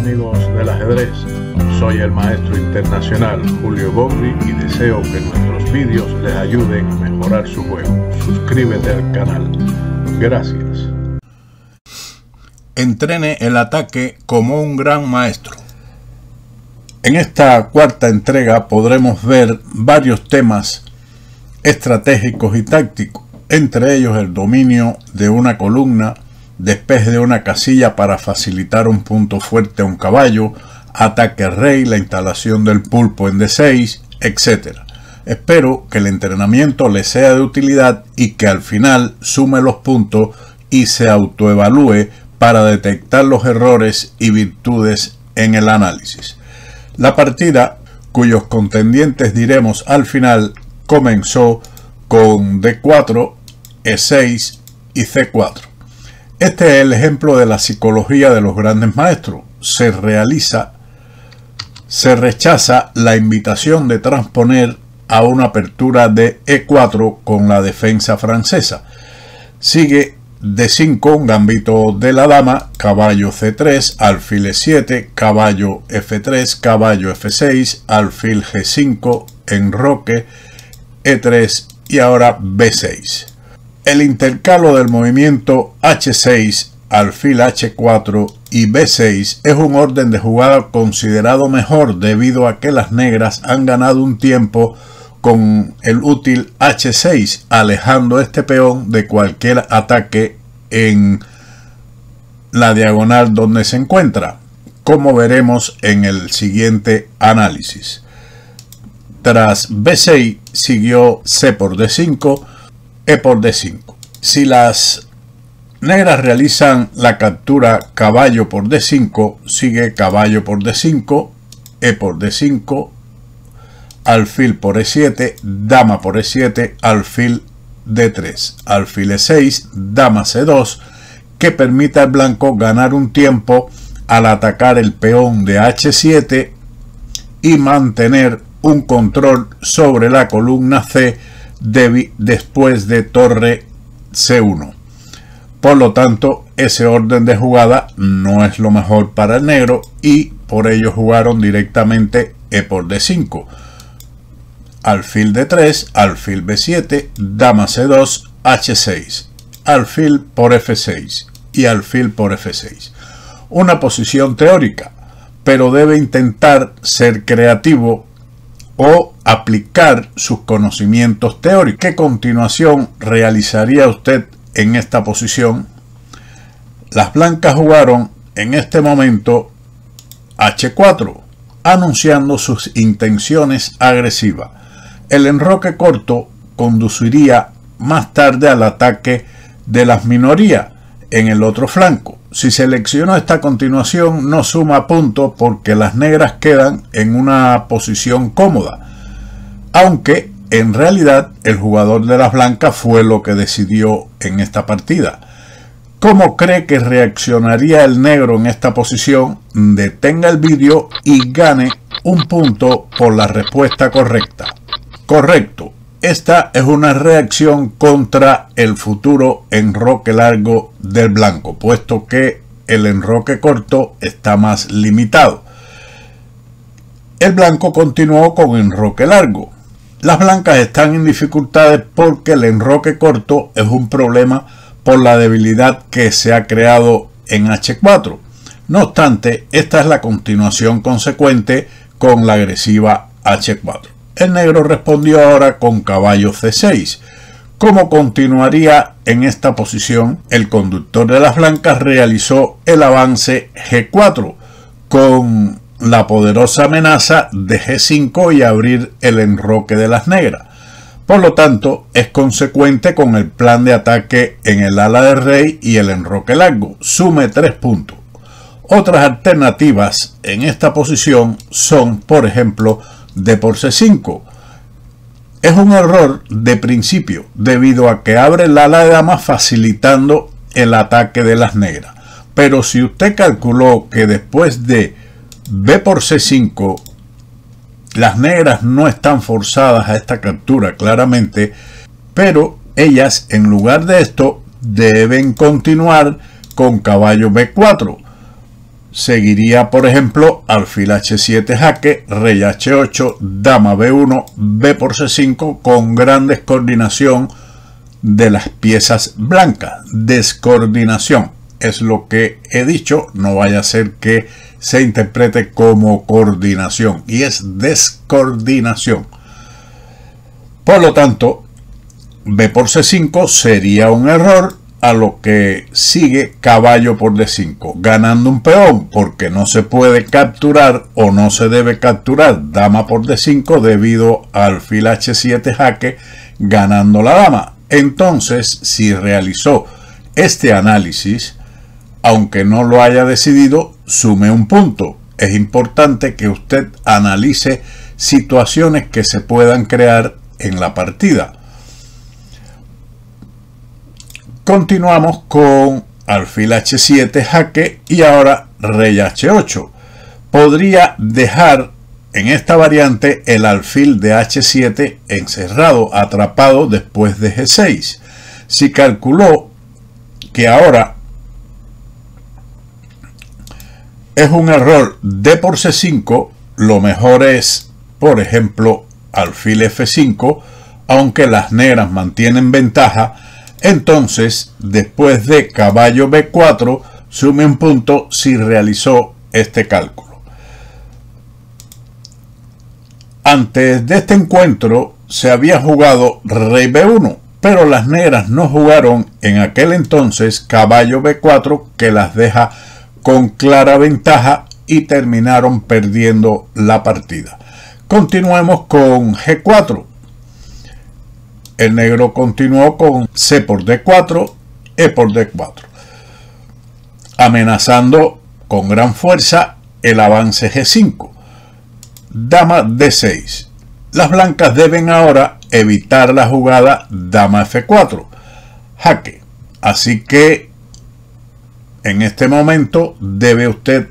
amigos del ajedrez? Soy el maestro internacional Julio Bogli y deseo que nuestros vídeos les ayuden a mejorar su juego. Suscríbete al canal. Gracias. Entrene el ataque como un gran maestro. En esta cuarta entrega podremos ver varios temas estratégicos y tácticos, entre ellos el dominio de una columna, después de una casilla para facilitar un punto fuerte a un caballo, ataque rey, la instalación del pulpo en D6, etc. Espero que el entrenamiento le sea de utilidad y que al final sume los puntos y se autoevalúe para detectar los errores y virtudes en el análisis. La partida, cuyos contendientes diremos al final, comenzó con D4, E6 y C4. Este es el ejemplo de la psicología de los grandes maestros. Se realiza, se rechaza la invitación de transponer a una apertura de E4 con la defensa francesa. Sigue D5, gambito de la dama, caballo C3, alfil E7, caballo F3, caballo F6, alfil G5, enroque, E3 y ahora B6 el intercalo del movimiento H6, alfil H4 y B6 es un orden de jugada considerado mejor debido a que las negras han ganado un tiempo con el útil H6 alejando este peón de cualquier ataque en la diagonal donde se encuentra, como veremos en el siguiente análisis. Tras B6 siguió C por D5 e por D5. Si las negras realizan la captura caballo por D5, sigue caballo por D5, E por D5, alfil por E7, dama por E7, alfil D3, alfil E6, dama C2, que permite al blanco ganar un tiempo al atacar el peón de H7 y mantener un control sobre la columna C de, después de torre C1. Por lo tanto, ese orden de jugada no es lo mejor para el negro y por ello jugaron directamente E por D5. Alfil D3, alfil B7, dama C2, H6, alfil por F6 y alfil por F6. Una posición teórica, pero debe intentar ser creativo o aplicar sus conocimientos teóricos. ¿Qué continuación realizaría usted en esta posición? Las blancas jugaron en este momento H4, anunciando sus intenciones agresivas. El enroque corto conduciría más tarde al ataque de las minorías en el otro flanco si selecciono esta continuación no suma puntos porque las negras quedan en una posición cómoda. Aunque en realidad el jugador de las blancas fue lo que decidió en esta partida. ¿Cómo cree que reaccionaría el negro en esta posición? Detenga el vídeo y gane un punto por la respuesta correcta. Correcto, esta es una reacción contra el futuro enroque largo del blanco, puesto que el enroque corto está más limitado. El blanco continuó con enroque largo. Las blancas están en dificultades porque el enroque corto es un problema por la debilidad que se ha creado en H4. No obstante, esta es la continuación consecuente con la agresiva H4. El negro respondió ahora con caballo C6. Como continuaría en esta posición, el conductor de las blancas realizó el avance G4 con la poderosa amenaza de G5 y abrir el enroque de las negras. Por lo tanto, es consecuente con el plan de ataque en el ala de rey y el enroque largo. Sume 3 puntos. Otras alternativas en esta posición son, por ejemplo, de por C5. Es un error de principio debido a que abre la ala de dama facilitando el ataque de las negras. Pero si usted calculó que después de B por C5 las negras no están forzadas a esta captura claramente, pero ellas en lugar de esto deben continuar con caballo B4. Seguiría por ejemplo alfil h7 jaque, rey h8, dama b1, b por c5 con gran descoordinación de las piezas blancas. Descoordinación es lo que he dicho, no vaya a ser que se interprete como coordinación y es descoordinación. Por lo tanto, b por c5 sería un error a lo que sigue caballo por D5, ganando un peón porque no se puede capturar o no se debe capturar dama por D5 debido al fil H7 jaque ganando la dama. Entonces, si realizó este análisis, aunque no lo haya decidido, sume un punto. Es importante que usted analice situaciones que se puedan crear en la partida. Continuamos con alfil h7 jaque y ahora rey h8. Podría dejar en esta variante el alfil de h7 encerrado, atrapado después de g6. Si calculó que ahora es un error d por c5, lo mejor es, por ejemplo, alfil f5, aunque las negras mantienen ventaja, entonces, después de caballo B4, sume un punto si realizó este cálculo. Antes de este encuentro se había jugado rey B1, pero las negras no jugaron en aquel entonces caballo B4 que las deja con clara ventaja y terminaron perdiendo la partida. Continuemos con G4. El negro continuó con C por D4, E por D4, amenazando con gran fuerza el avance G5. Dama D6. Las blancas deben ahora evitar la jugada Dama F4. Jaque. Así que en este momento debe usted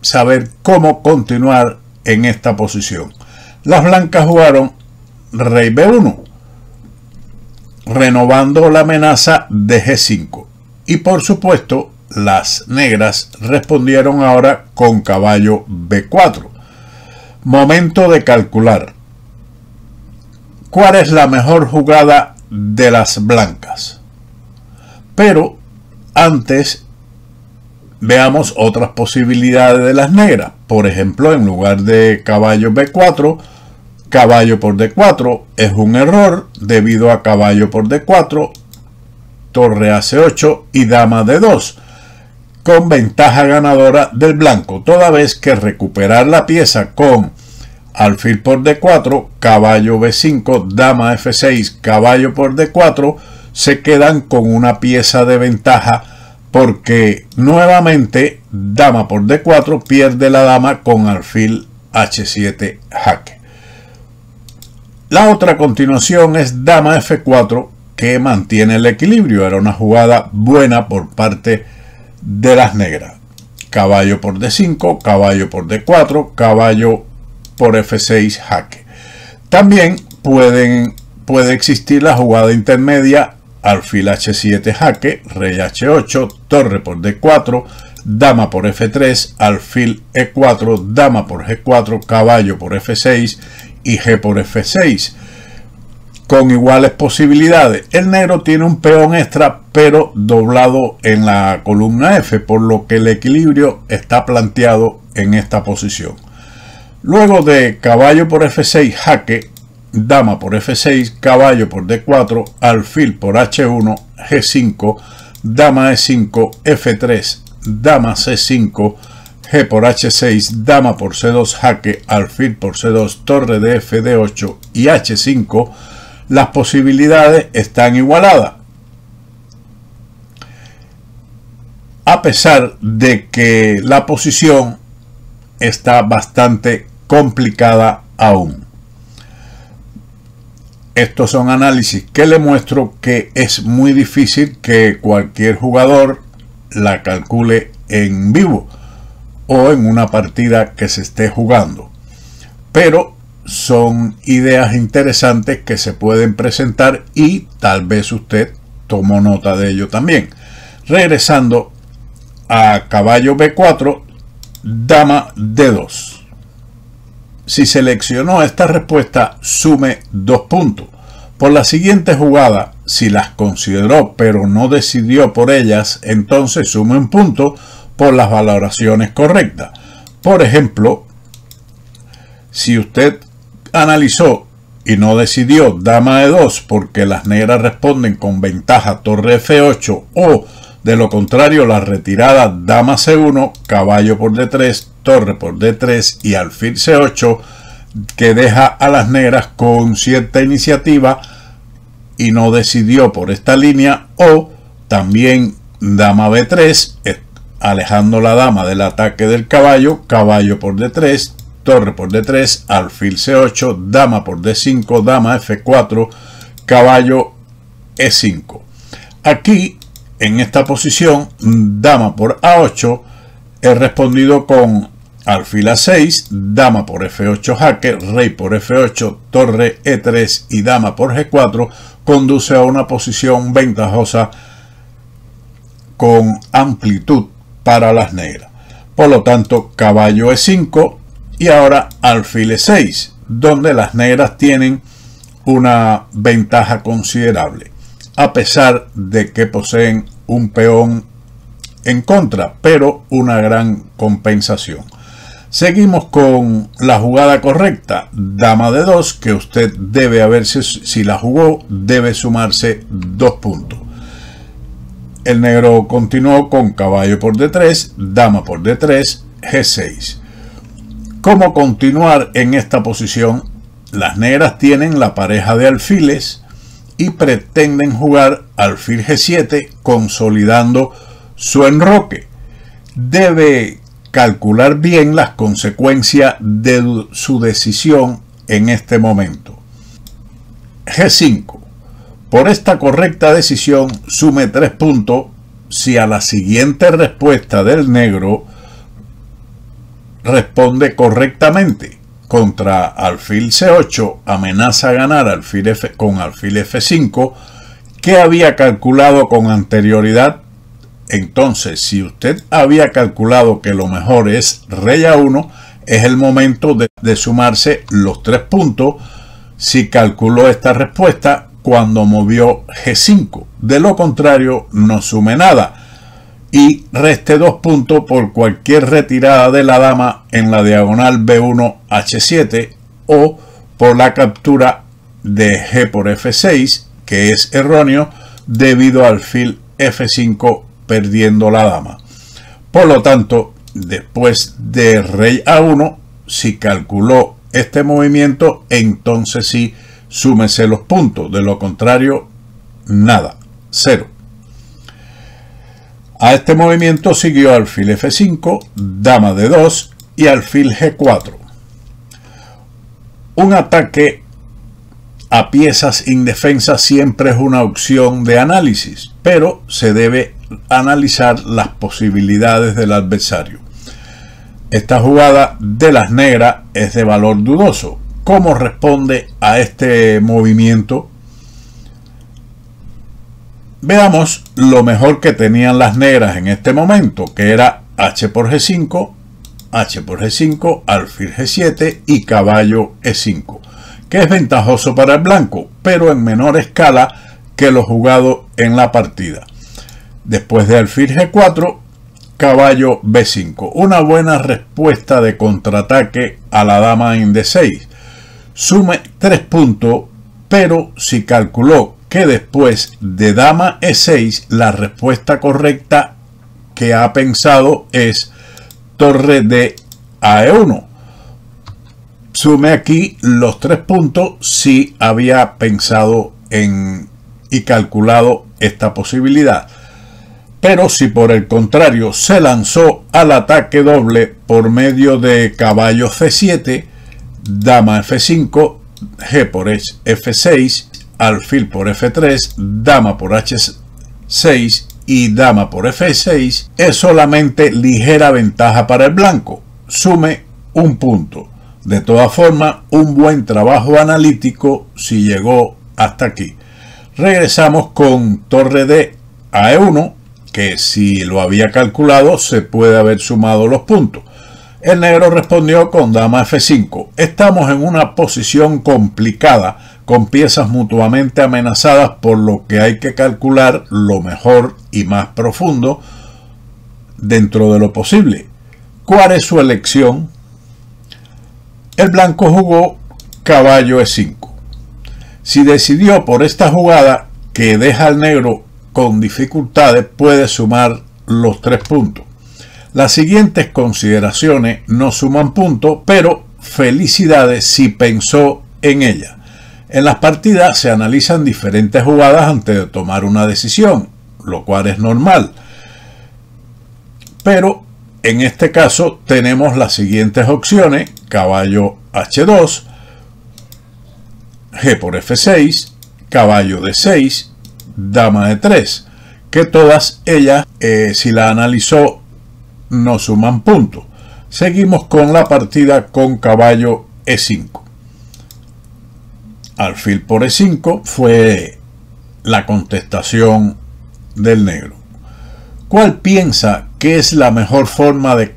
saber cómo continuar en esta posición. Las blancas jugaron Rey B1 renovando la amenaza de G5. Y por supuesto, las negras respondieron ahora con caballo B4. Momento de calcular. ¿Cuál es la mejor jugada de las blancas? Pero antes veamos otras posibilidades de las negras. Por ejemplo, en lugar de caballo B4, caballo por d4 es un error debido a caballo por d4, torre a 8 y dama d2, con ventaja ganadora del blanco, toda vez que recuperar la pieza con alfil por d4, caballo b5, dama f6, caballo por d4, se quedan con una pieza de ventaja porque nuevamente dama por d4 pierde la dama con alfil h7 jaque. La otra continuación es dama f4 que mantiene el equilibrio. Era una jugada buena por parte de las negras. Caballo por d5, caballo por d4, caballo por f6 jaque. También puede existir la jugada intermedia alfil h7 jaque, rey h8, torre por d4, dama por f3, alfil e4, dama por g4, caballo por f6 y G por F6 con iguales posibilidades. El negro tiene un peón extra pero doblado en la columna F, por lo que el equilibrio está planteado en esta posición. Luego de caballo por F6, jaque, dama por F6, caballo por D4, alfil por H1, G5, dama E5, F3, dama C5, G por H6, dama por C2, jaque, alfil por C2, torre de FD8 y H5, las posibilidades están igualadas. A pesar de que la posición está bastante complicada aún. Estos son análisis que le muestro que es muy difícil que cualquier jugador la calcule en vivo o en una partida que se esté jugando. Pero son ideas interesantes que se pueden presentar y tal vez usted tomó nota de ello también. Regresando a caballo B4, dama D2. Si seleccionó esta respuesta, sume dos puntos. Por la siguiente jugada, si las consideró pero no decidió por ellas, entonces sume un punto por las valoraciones correctas. Por ejemplo, si usted analizó y no decidió dama e 2 porque las negras responden con ventaja torre F8 o de lo contrario la retirada dama C1, caballo por D3, torre por D3 y alfil C8 que deja a las negras con cierta iniciativa y no decidió por esta línea o también dama B3, alejando la dama del ataque del caballo, caballo por d3, torre por d3, alfil c8, dama por d5, dama f4, caballo e5. Aquí, en esta posición, dama por a8, he respondido con alfil a6, dama por f8 jaque, rey por f8, torre e3 y dama por g4, conduce a una posición ventajosa con amplitud para las negras. Por lo tanto, caballo E5 y ahora alfil E6, donde las negras tienen una ventaja considerable, a pesar de que poseen un peón en contra, pero una gran compensación. Seguimos con la jugada correcta, dama de 2, que usted debe haberse si, si la jugó, debe sumarse dos puntos el negro continuó con caballo por d3, dama por d3, g6. ¿Cómo continuar en esta posición? Las negras tienen la pareja de alfiles y pretenden jugar alfil g7 consolidando su enroque. Debe calcular bien las consecuencias de su decisión en este momento. G5. Por esta correcta decisión sume tres puntos si a la siguiente respuesta del negro responde correctamente. Contra alfil C8 amenaza ganar alfil F, con alfil F5 que había calculado con anterioridad. Entonces, si usted había calculado que lo mejor es rey A1, es el momento de, de sumarse los tres puntos. Si calculó esta respuesta, cuando movió G5. De lo contrario, no sume nada. Y reste dos puntos por cualquier retirada de la dama en la diagonal B1-H7 o por la captura de G por F6, que es erróneo, debido al fil F5 perdiendo la dama. Por lo tanto, después de Rey A1, si calculó este movimiento, entonces sí Súmese los puntos, de lo contrario, nada, cero. A este movimiento siguió alfil F5, dama de 2 y alfil G4. Un ataque a piezas indefensas siempre es una opción de análisis, pero se debe analizar las posibilidades del adversario. Esta jugada de las negras es de valor dudoso, cómo responde a este movimiento. Veamos lo mejor que tenían las negras en este momento, que era H por G5, H por G5, alfil G7 y caballo E5, que es ventajoso para el blanco, pero en menor escala que lo jugado en la partida. Después de alfil G4, caballo B5, una buena respuesta de contraataque a la dama en D6, sume 3 puntos, pero si calculó que después de dama e6 la respuesta correcta que ha pensado es torre de a 1 Sume aquí los tres puntos si había pensado en y calculado esta posibilidad. Pero si por el contrario se lanzó al ataque doble por medio de caballo C7, dama F5, G por F6, alfil por F3, dama por H6 y dama por F6 es solamente ligera ventaja para el blanco. Sume un punto. De todas formas, un buen trabajo analítico si llegó hasta aquí. Regresamos con torre D a E1, que si lo había calculado se puede haber sumado los puntos. El negro respondió con dama F5. Estamos en una posición complicada, con piezas mutuamente amenazadas, por lo que hay que calcular lo mejor y más profundo dentro de lo posible. ¿Cuál es su elección? El blanco jugó caballo E5. Si decidió por esta jugada que deja al negro con dificultades, puede sumar los tres puntos. Las siguientes consideraciones no suman punto, pero felicidades si pensó en ella. En las partidas se analizan diferentes jugadas antes de tomar una decisión, lo cual es normal. Pero en este caso tenemos las siguientes opciones, caballo H2, G por F6, caballo D6, dama de 3 que todas ellas, eh, si la analizó no suman puntos. Seguimos con la partida con caballo E5. Alfil por E5 fue la contestación del negro. ¿Cuál piensa que es la mejor forma de,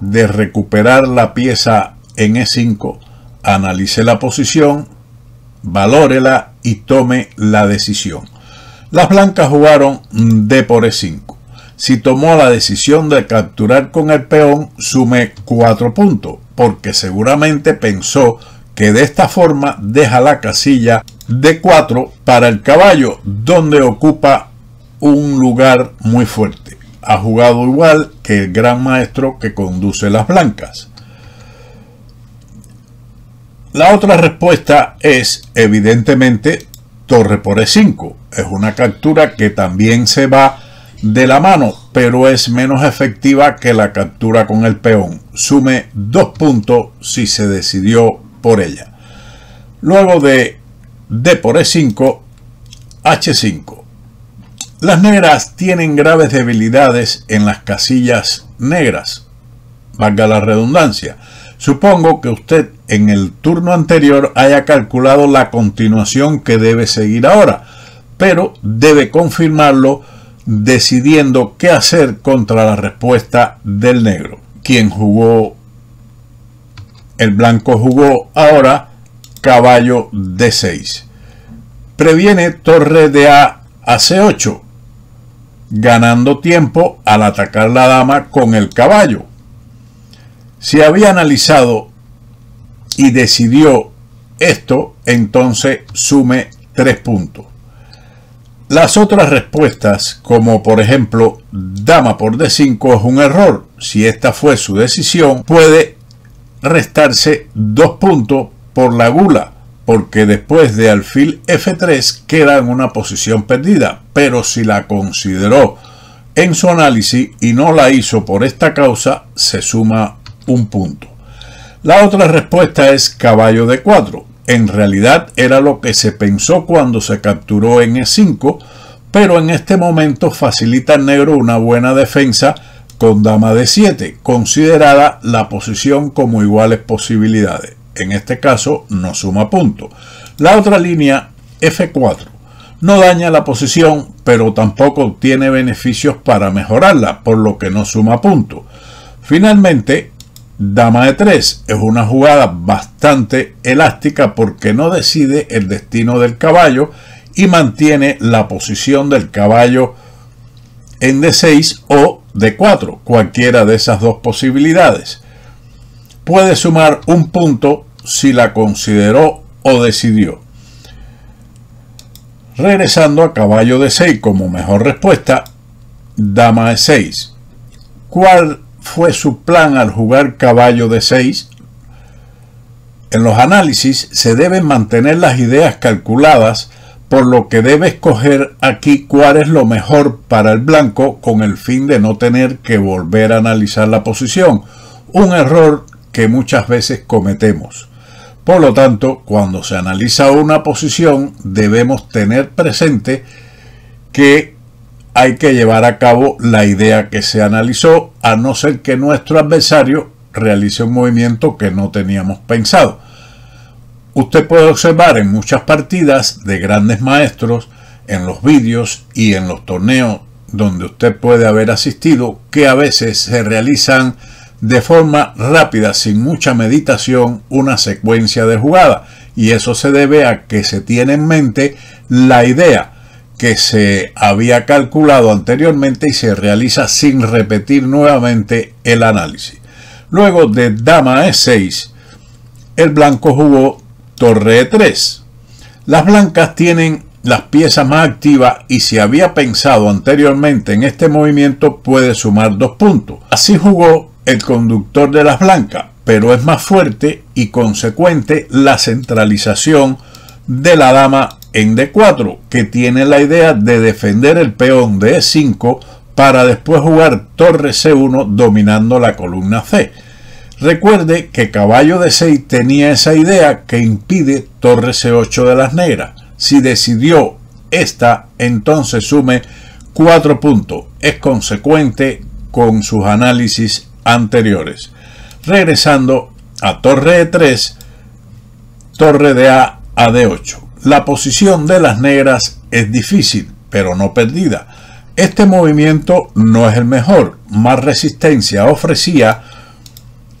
de recuperar la pieza en E5? Analice la posición, valórela y tome la decisión. Las blancas jugaron D por E5 si tomó la decisión de capturar con el peón, sume 4 puntos, porque seguramente pensó que de esta forma deja la casilla de 4 para el caballo, donde ocupa un lugar muy fuerte. Ha jugado igual que el gran maestro que conduce las blancas. La otra respuesta es, evidentemente, torre por E5. Es una captura que también se va de la mano, pero es menos efectiva que la captura con el peón. Sume dos puntos si se decidió por ella. Luego de D por E5, H5. Las negras tienen graves debilidades en las casillas negras. Valga la redundancia. Supongo que usted en el turno anterior haya calculado la continuación que debe seguir ahora, pero debe confirmarlo decidiendo qué hacer contra la respuesta del negro. Quien jugó, el blanco jugó ahora caballo D6. Previene torre de A a C8, ganando tiempo al atacar la dama con el caballo. Si había analizado y decidió esto, entonces sume 3 puntos. Las otras respuestas, como por ejemplo dama por d5 es un error, si esta fue su decisión, puede restarse dos puntos por la gula, porque después de alfil f3 queda en una posición perdida, pero si la consideró en su análisis y no la hizo por esta causa, se suma un punto. La otra respuesta es caballo de 4 en realidad era lo que se pensó cuando se capturó en e 5 pero en este momento facilita al negro una buena defensa con dama de 7, considerada la posición como iguales posibilidades. En este caso no suma punto. La otra línea, F4, no daña la posición, pero tampoco obtiene beneficios para mejorarla, por lo que no suma punto. Finalmente, Dama de 3 es una jugada bastante elástica porque no decide el destino del caballo y mantiene la posición del caballo en D6 o D4, cualquiera de esas dos posibilidades. Puede sumar un punto si la consideró o decidió. Regresando a caballo de 6 como mejor respuesta, dama de 6 cual fue su plan al jugar caballo de 6. En los análisis se deben mantener las ideas calculadas, por lo que debe escoger aquí cuál es lo mejor para el blanco con el fin de no tener que volver a analizar la posición, un error que muchas veces cometemos. Por lo tanto, cuando se analiza una posición debemos tener presente que hay que llevar a cabo la idea que se analizó, a no ser que nuestro adversario realice un movimiento que no teníamos pensado. Usted puede observar en muchas partidas de grandes maestros, en los vídeos y en los torneos donde usted puede haber asistido, que a veces se realizan de forma rápida, sin mucha meditación, una secuencia de jugada. Y eso se debe a que se tiene en mente la idea que se había calculado anteriormente y se realiza sin repetir nuevamente el análisis. Luego de dama e6, el blanco jugó torre e3. Las blancas tienen las piezas más activas y si había pensado anteriormente en este movimiento puede sumar dos puntos. Así jugó el conductor de las blancas, pero es más fuerte y consecuente la centralización de la dama en D4 que tiene la idea de defender el peón de E5 para después jugar torre C1 dominando la columna C. Recuerde que caballo de 6 tenía esa idea que impide torre C8 de las negras. Si decidió esta, entonces sume 4 puntos. Es consecuente con sus análisis anteriores. Regresando a torre E3, torre de A a D8. La posición de las negras es difícil, pero no perdida. Este movimiento no es el mejor. Más resistencia ofrecía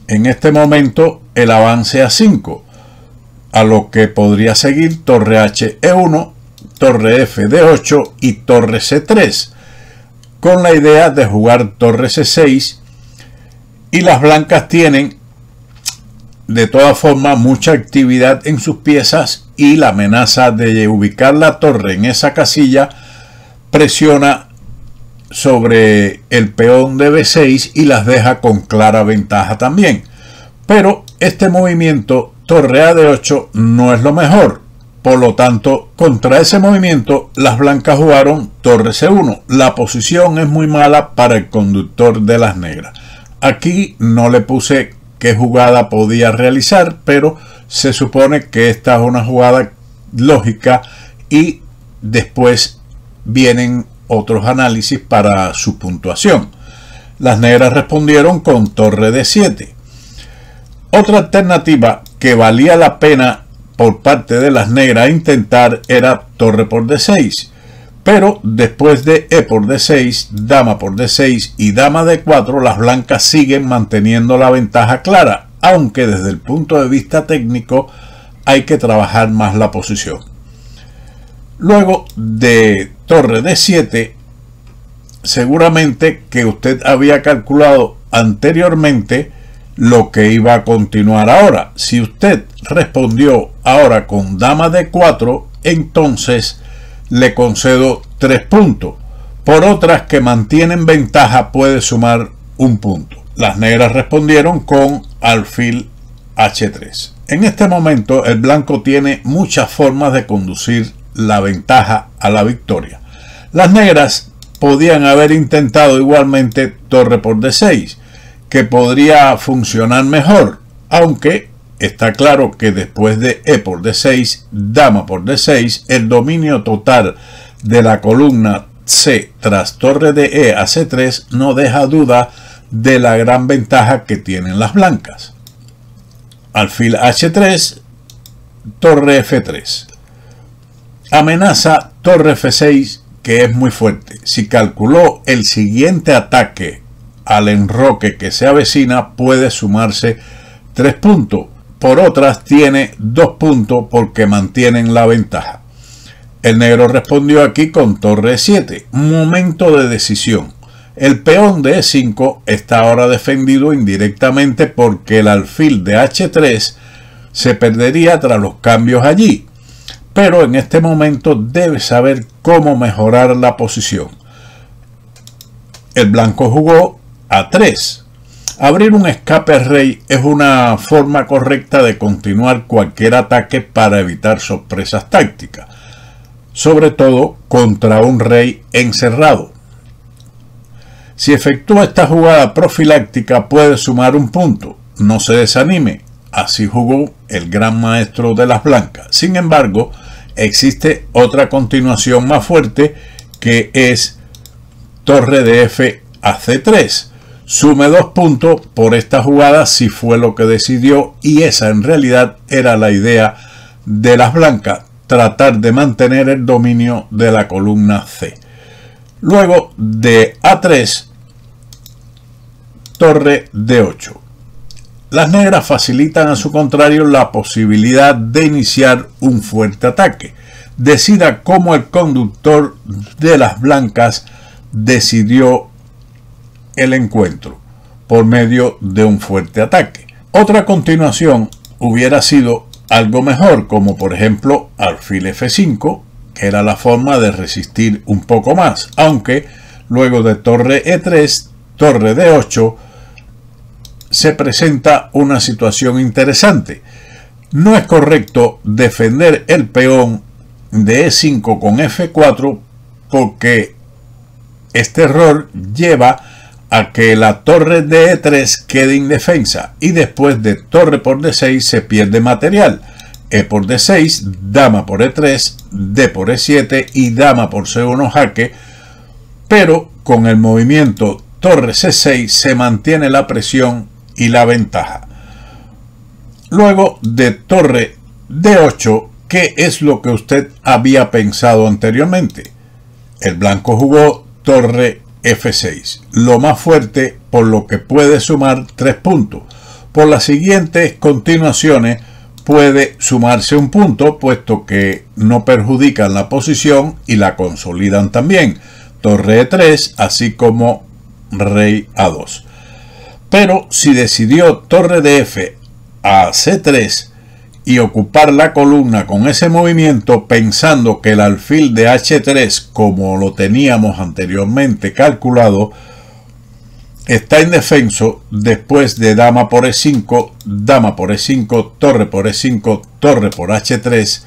en este momento el avance a 5, a lo que podría seguir torre H E1, torre F D8 y torre C3, con la idea de jugar torre C6 y las blancas tienen de todas formas mucha actividad en sus piezas y la amenaza de ubicar la torre en esa casilla presiona sobre el peón de B6 y las deja con clara ventaja también. Pero este movimiento torre a 8 no es lo mejor. Por lo tanto, contra ese movimiento, las blancas jugaron torre C1. La posición es muy mala para el conductor de las negras. Aquí no le puse qué jugada podía realizar, pero se supone que esta es una jugada lógica y después vienen otros análisis para su puntuación. Las negras respondieron con torre de 7. Otra alternativa que valía la pena por parte de las negras intentar era torre por d6, pero después de e por d6, dama por d6 y dama d4, las blancas siguen manteniendo la ventaja clara aunque desde el punto de vista técnico hay que trabajar más la posición. Luego de torre de 7, seguramente que usted había calculado anteriormente lo que iba a continuar ahora. Si usted respondió ahora con dama de 4, entonces le concedo 3 puntos. Por otras que mantienen ventaja puede sumar un punto. Las negras respondieron con alfil h3. En este momento el blanco tiene muchas formas de conducir la ventaja a la victoria. Las negras podían haber intentado igualmente torre por d6, que podría funcionar mejor, aunque está claro que después de e por d6, dama por d6, el dominio total de la columna c tras torre de e a c3 no deja duda de la gran ventaja que tienen las blancas. Alfil H3, torre F3. Amenaza torre F6 que es muy fuerte. Si calculó el siguiente ataque al enroque que se avecina puede sumarse 3 puntos. Por otras tiene 2 puntos porque mantienen la ventaja. El negro respondió aquí con torre 7. Momento de decisión. El peón de E5 está ahora defendido indirectamente porque el alfil de H3 se perdería tras los cambios allí, pero en este momento debe saber cómo mejorar la posición. El blanco jugó A3. Abrir un escape rey es una forma correcta de continuar cualquier ataque para evitar sorpresas tácticas, sobre todo contra un rey encerrado. Si efectúa esta jugada profiláctica puede sumar un punto. No se desanime. Así jugó el gran maestro de las blancas. Sin embargo, existe otra continuación más fuerte que es torre de F a C3. Sume dos puntos por esta jugada si fue lo que decidió y esa en realidad era la idea de las blancas, tratar de mantener el dominio de la columna C. Luego de A3 torre D8. Las negras facilitan a su contrario la posibilidad de iniciar un fuerte ataque. Decida cómo el conductor de las blancas decidió el encuentro por medio de un fuerte ataque. Otra continuación hubiera sido algo mejor, como por ejemplo alfil F5, que era la forma de resistir un poco más, aunque luego de torre E3, torre D8, se presenta una situación interesante. No es correcto defender el peón de E5 con F4 porque este error lleva a que la torre de E3 quede indefensa y después de torre por D6 se pierde material. E por D6, dama por E3, D por E7 y dama por C1 jaque, pero con el movimiento torre C6 se mantiene la presión y la ventaja. Luego de torre D8, ¿qué es lo que usted había pensado anteriormente? El blanco jugó torre F6, lo más fuerte por lo que puede sumar 3 puntos. Por las siguientes continuaciones puede sumarse un punto puesto que no perjudican la posición y la consolidan también. Torre E3 así como Rey A2. Pero si decidió torre de F a C3 y ocupar la columna con ese movimiento pensando que el alfil de H3 como lo teníamos anteriormente calculado está indefenso después de dama por E5, dama por E5, torre por E5, torre por H3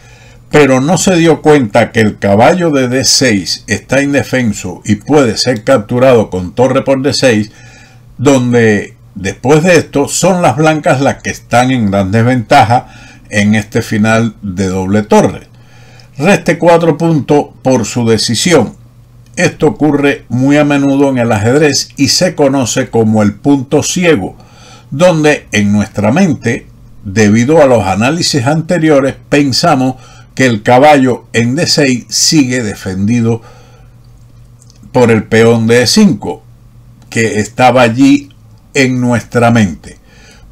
pero no se dio cuenta que el caballo de D6 está indefenso y puede ser capturado con torre por D6 donde después de esto son las blancas las que están en gran desventaja en este final de doble torre. Reste 4 puntos por su decisión. Esto ocurre muy a menudo en el ajedrez y se conoce como el punto ciego, donde en nuestra mente, debido a los análisis anteriores, pensamos que el caballo en D6 sigue defendido por el peón de E5 que estaba allí en nuestra mente.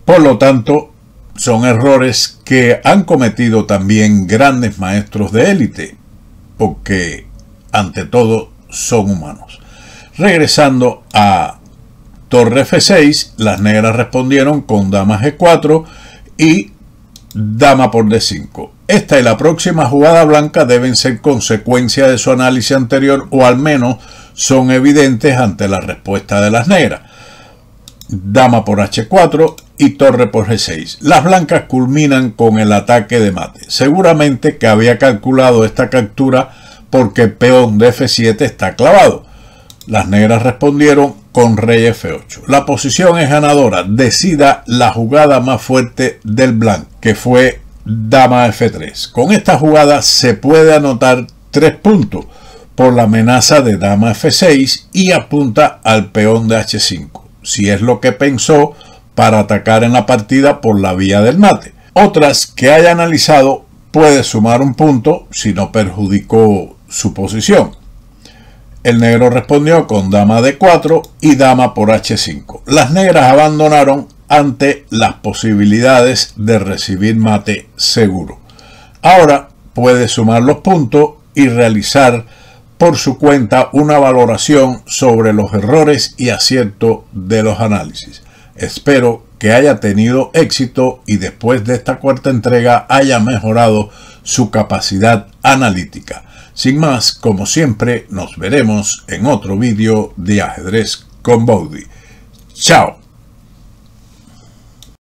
Por lo tanto, son errores que han cometido también grandes maestros de élite, porque ante todo son humanos. Regresando a torre F6, las negras respondieron con dama G4 y dama por D5. Esta y la próxima jugada blanca deben ser consecuencia de su análisis anterior o al menos son evidentes ante la respuesta de las negras. Dama por h4 y torre por g6. Las blancas culminan con el ataque de mate. Seguramente que había calculado esta captura porque peón de f7 está clavado. Las negras respondieron con rey f8. La posición es ganadora. Decida la jugada más fuerte del blanco, que fue dama f3. Con esta jugada se puede anotar tres puntos por la amenaza de dama f6 y apunta al peón de h5, si es lo que pensó para atacar en la partida por la vía del mate. Otras que haya analizado puede sumar un punto si no perjudicó su posición. El negro respondió con dama d4 y dama por h5. Las negras abandonaron ante las posibilidades de recibir mate seguro. Ahora puede sumar los puntos y realizar por su cuenta una valoración sobre los errores y aciertos de los análisis. Espero que haya tenido éxito y después de esta cuarta entrega haya mejorado su capacidad analítica. Sin más, como siempre, nos veremos en otro vídeo de ajedrez con Bowdy. ¡Chao!